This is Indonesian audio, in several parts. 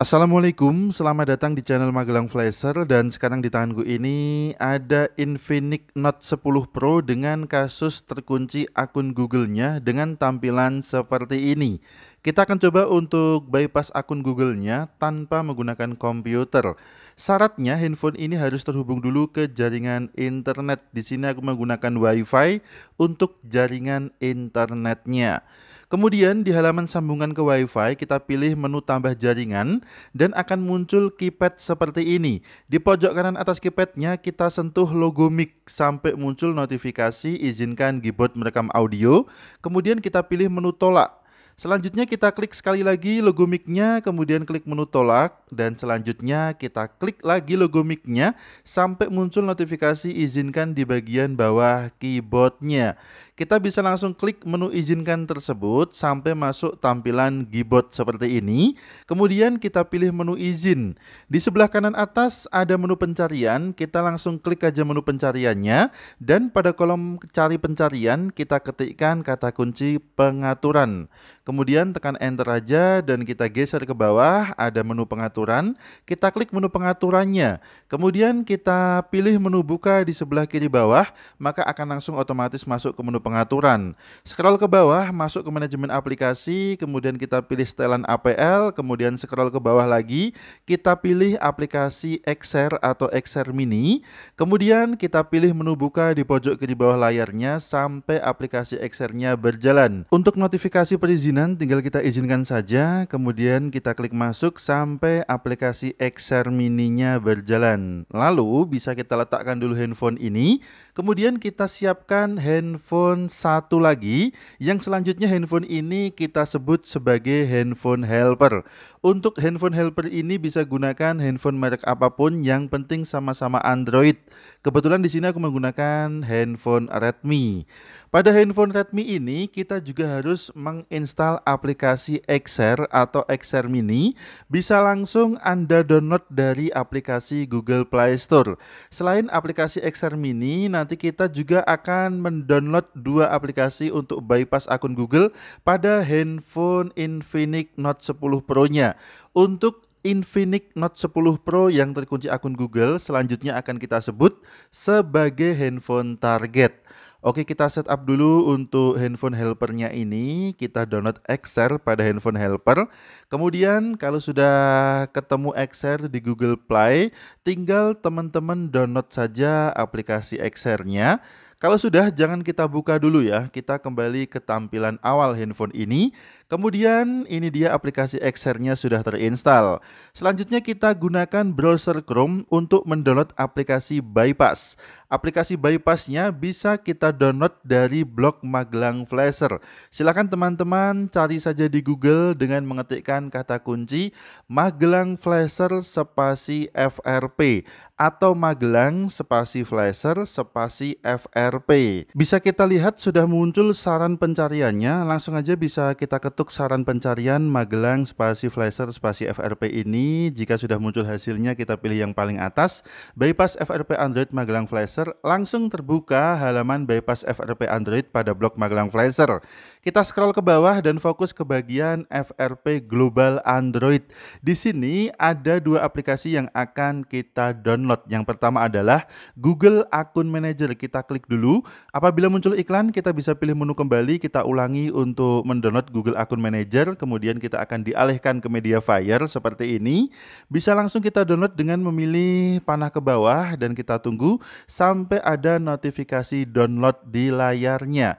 Assalamualaikum, selamat datang di channel Magelang Flasher dan sekarang di tanganku ini ada Infinix Note 10 Pro dengan kasus terkunci akun Google-nya dengan tampilan seperti ini. Kita akan coba untuk bypass akun Google-nya tanpa menggunakan komputer. Syaratnya handphone ini harus terhubung dulu ke jaringan internet. Di sini aku menggunakan WiFi untuk jaringan internetnya. Kemudian di halaman sambungan ke WiFi kita pilih menu tambah jaringan dan akan muncul keypad seperti ini. Di pojok kanan atas keypadnya kita sentuh logo mic sampai muncul notifikasi izinkan keyboard merekam audio. Kemudian kita pilih menu tolak Selanjutnya kita klik sekali lagi logo mic-nya, kemudian klik menu tolak, dan selanjutnya kita klik lagi logo mic-nya sampai muncul notifikasi izinkan di bagian bawah keyboardnya. Kita bisa langsung klik menu izinkan tersebut sampai masuk tampilan keyboard seperti ini. Kemudian kita pilih menu izin. Di sebelah kanan atas ada menu pencarian, kita langsung klik aja menu pencariannya, dan pada kolom cari pencarian kita ketikkan kata kunci pengaturan. Kemudian tekan enter aja dan kita geser ke bawah, ada menu pengaturan. Kita klik menu pengaturannya. Kemudian kita pilih menu buka di sebelah kiri bawah, maka akan langsung otomatis masuk ke menu pengaturan. Scroll ke bawah, masuk ke manajemen aplikasi, kemudian kita pilih setelan APL, kemudian scroll ke bawah lagi, kita pilih aplikasi excel atau excel Mini. Kemudian kita pilih menu buka di pojok kiri bawah layarnya sampai aplikasi Exernya berjalan. Untuk notifikasi perizinan perizinan tinggal kita izinkan saja, kemudian kita klik masuk sampai aplikasi XR mini berjalan. Lalu bisa kita letakkan dulu handphone ini, kemudian kita siapkan handphone satu lagi, yang selanjutnya handphone ini kita sebut sebagai handphone helper. Untuk handphone helper ini bisa gunakan handphone merek apapun, yang penting sama-sama Android. Kebetulan di sini aku menggunakan handphone Redmi. Pada handphone Redmi ini kita juga harus menginstal install aplikasi Excel atau Excel Mini, bisa langsung Anda download dari aplikasi Google Play Store. Selain aplikasi Excel Mini, nanti kita juga akan mendownload dua aplikasi untuk bypass akun Google pada handphone Infinix Note 10 Pro-nya. Untuk Infinix Note 10 Pro yang terkunci akun Google selanjutnya akan kita sebut sebagai handphone target. Oke, kita setup dulu untuk handphone helpernya ini. Kita download Excel pada handphone helper. Kemudian kalau sudah ketemu Excel di Google Play, tinggal teman-teman download saja aplikasi Excel-nya. Kalau sudah, jangan kita buka dulu ya. Kita kembali ke tampilan awal handphone ini. Kemudian ini dia aplikasi Excel-nya sudah terinstall. Selanjutnya kita gunakan browser Chrome untuk mendownload aplikasi Bypass. Aplikasi bypassnya bisa kita download dari blog Magelang Flasher. Silakan teman-teman cari saja di Google dengan mengetikkan kata kunci Magelang Flasher spasi FRP atau Magelang spasi Flasher spasi FRP. Bisa kita lihat sudah muncul saran pencariannya, langsung aja bisa kita ketuk saran pencarian Magelang spasi Flasher spasi FRP ini. Jika sudah muncul hasilnya kita pilih yang paling atas, bypass FRP Android Magelang Flasher Flasher, langsung terbuka halaman bypass FRP Android pada blok Magelang Flasher. Kita scroll ke bawah dan fokus ke bagian FRP Global Android. Di sini ada dua aplikasi yang akan kita download. Yang pertama adalah Google Akun Manager. Kita klik dulu. Apabila muncul iklan, kita bisa pilih menu kembali. Kita ulangi untuk mendownload Google Akun Manager. Kemudian kita akan dialihkan ke media Fire seperti ini. Bisa langsung kita download dengan memilih panah ke bawah dan kita tunggu sampai sampai ada notifikasi download di layarnya.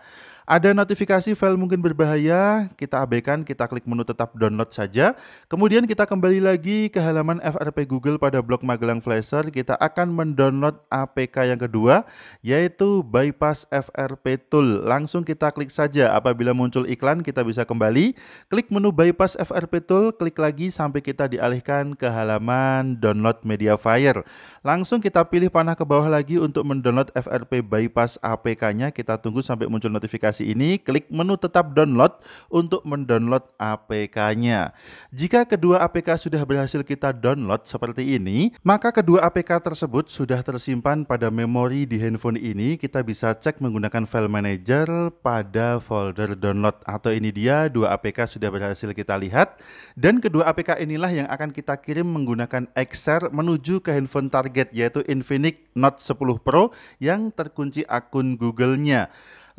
Ada notifikasi file mungkin berbahaya, kita abaikan, kita klik menu tetap download saja. Kemudian kita kembali lagi ke halaman FRP Google pada blog Magelang Flasher, kita akan mendownload APK yang kedua, yaitu Bypass FRP Tool. Langsung kita klik saja, apabila muncul iklan kita bisa kembali, klik menu Bypass FRP Tool, klik lagi sampai kita dialihkan ke halaman download media fire. Langsung kita pilih panah ke bawah lagi untuk mendownload FRP Bypass APK-nya, kita tunggu sampai muncul notifikasi aplikasi ini, klik menu tetap download untuk mendownload APK-nya. Jika kedua APK sudah berhasil kita download seperti ini, maka kedua APK tersebut sudah tersimpan pada memori di handphone ini. Kita bisa cek menggunakan file manager pada folder download atau ini dia dua APK sudah berhasil kita lihat dan kedua APK inilah yang akan kita kirim menggunakan Excel menuju ke handphone target yaitu Infinix Note 10 Pro yang terkunci akun Google-nya.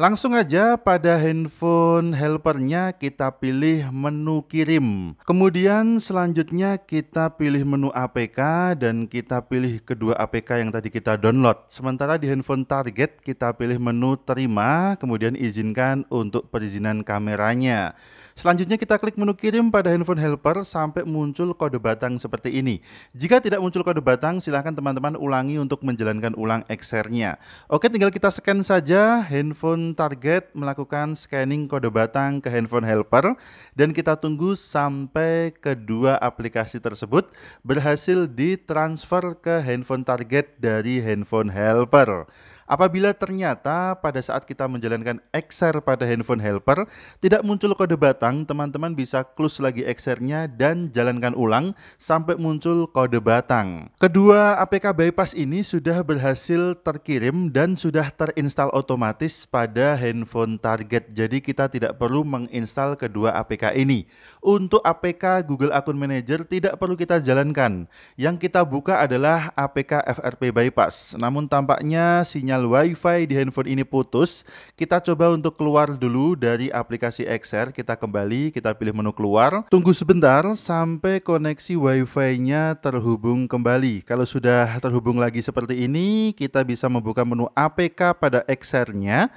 Langsung aja pada handphone helpernya kita pilih menu kirim. Kemudian selanjutnya kita pilih menu APK dan kita pilih kedua APK yang tadi kita download. Sementara di handphone target kita pilih menu terima, kemudian izinkan untuk perizinan kameranya. Selanjutnya kita klik menu kirim pada handphone helper sampai muncul kode batang seperti ini. Jika tidak muncul kode batang, silahkan teman-teman ulangi untuk menjalankan ulang XR-nya. Oke, tinggal kita scan saja handphone target melakukan scanning kode batang ke handphone helper dan kita tunggu sampai kedua aplikasi tersebut berhasil ditransfer ke handphone target dari handphone helper. Apabila ternyata pada saat kita menjalankan XR pada handphone helper tidak muncul kode batang, teman-teman bisa close lagi XR-nya dan jalankan ulang sampai muncul kode batang. Kedua APK bypass ini sudah berhasil terkirim dan sudah terinstall otomatis pada pada handphone target. Jadi kita tidak perlu menginstal kedua APK ini. Untuk APK Google Account Manager tidak perlu kita jalankan. Yang kita buka adalah APK FRP Bypass. Namun tampaknya sinyal WiFi di handphone ini putus. Kita coba untuk keluar dulu dari aplikasi XR. Kita kembali, kita pilih menu keluar. Tunggu sebentar sampai koneksi WiFi-nya terhubung kembali. Kalau sudah terhubung lagi seperti ini, kita bisa membuka menu APK pada XR-nya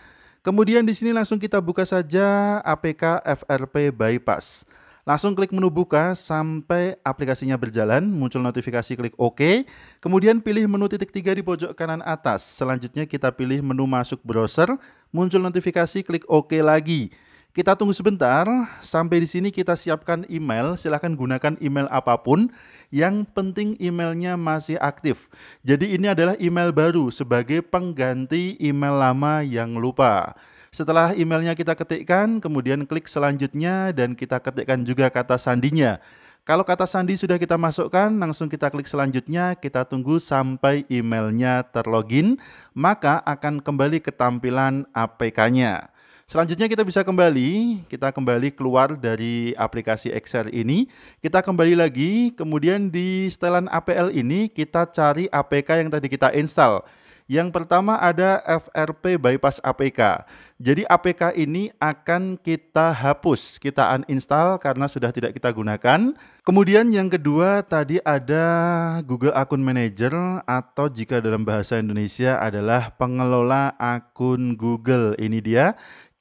Kemudian di sini langsung kita buka saja APK FRP Bypass. Langsung klik menu buka sampai aplikasinya berjalan, muncul notifikasi klik OK. Kemudian pilih menu titik tiga di pojok kanan atas. Selanjutnya kita pilih menu masuk browser, muncul notifikasi klik OK lagi. Kita tunggu sebentar, sampai di sini kita siapkan email, silahkan gunakan email apapun, yang penting emailnya masih aktif. Jadi ini adalah email baru sebagai pengganti email lama yang lupa. Setelah emailnya kita ketikkan, kemudian klik selanjutnya dan kita ketikkan juga kata sandinya. Kalau kata sandi sudah kita masukkan, langsung kita klik selanjutnya, kita tunggu sampai emailnya terlogin, maka akan kembali ke tampilan APK-nya. Selanjutnya kita bisa kembali, kita kembali keluar dari aplikasi Excel ini. Kita kembali lagi, kemudian di setelan APL ini kita cari APK yang tadi kita install. Yang pertama ada FRP Bypass APK. Jadi APK ini akan kita hapus, kita uninstall karena sudah tidak kita gunakan. Kemudian yang kedua tadi ada Google Akun Manager atau jika dalam bahasa Indonesia adalah pengelola akun Google. Ini dia,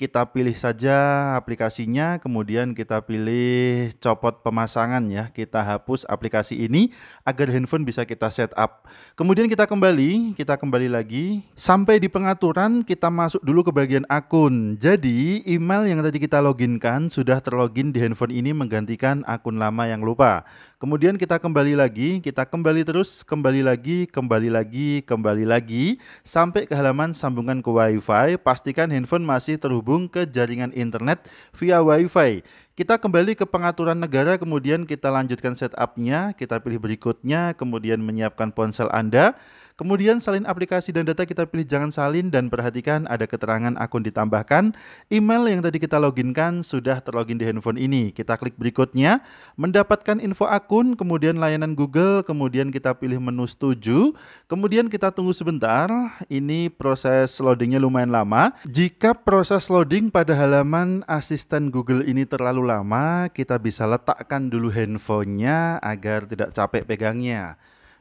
kita pilih saja aplikasinya, kemudian kita pilih copot pemasangan ya. Kita hapus aplikasi ini agar handphone bisa kita setup. Kemudian kita kembali, kita kembali lagi. Sampai di pengaturan kita masuk dulu ke bagian akun akun. Jadi, email yang tadi kita loginkan sudah terlogin di handphone ini menggantikan akun lama yang lupa. Kemudian kita kembali lagi, kita kembali terus, kembali lagi, kembali lagi, kembali lagi sampai ke halaman sambungan ke WiFi. Pastikan handphone masih terhubung ke jaringan internet via WiFi. Kita kembali ke pengaturan negara, kemudian kita lanjutkan setupnya, kita pilih berikutnya, kemudian menyiapkan ponsel Anda. Kemudian salin aplikasi dan data kita pilih jangan salin dan perhatikan ada keterangan akun ditambahkan. Email yang tadi kita loginkan sudah terlogin di handphone ini. Kita klik berikutnya, mendapatkan info akun akun, kemudian layanan Google, kemudian kita pilih menu setuju, kemudian kita tunggu sebentar. Ini proses loadingnya lumayan lama. Jika proses loading pada halaman asisten Google ini terlalu lama, kita bisa letakkan dulu handphonenya agar tidak capek pegangnya.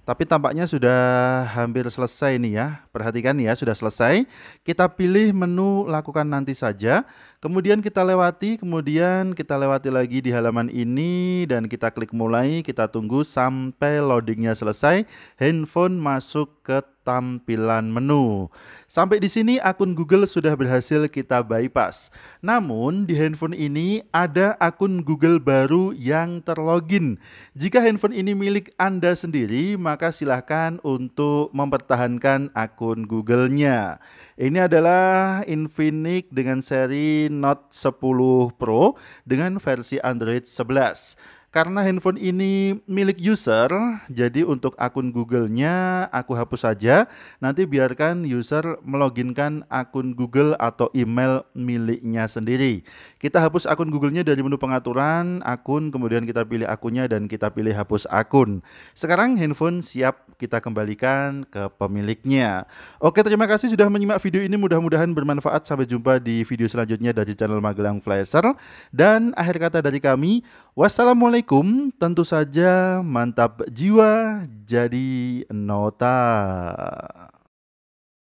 Tapi tampaknya sudah hampir selesai nih ya. Perhatikan ya, sudah selesai. Kita pilih menu lakukan nanti saja. Kemudian kita lewati, kemudian kita lewati lagi di halaman ini dan kita klik mulai, kita tunggu sampai loadingnya selesai, handphone masuk ke tampilan menu. Sampai di sini akun Google sudah berhasil kita bypass. Namun di handphone ini ada akun Google baru yang terlogin. Jika handphone ini milik Anda sendiri, maka silahkan untuk mempertahankan akun Google-nya. Ini adalah Infinix dengan seri Note 10 Pro dengan versi Android 11. Karena handphone ini milik user, jadi untuk akun Google-nya aku hapus saja. Nanti biarkan user meloginkan akun Google atau email miliknya sendiri. Kita hapus akun Google-nya dari menu pengaturan, akun, kemudian kita pilih akunnya dan kita pilih hapus akun. Sekarang handphone siap kita kembalikan ke pemiliknya. Oke, terima kasih sudah menyimak video ini. Mudah-mudahan bermanfaat. Sampai jumpa di video selanjutnya dari channel Magelang Flasher. Dan akhir kata dari kami, wassalamualaikum Assalamualaikum, tentu saja mantap jiwa jadi nota.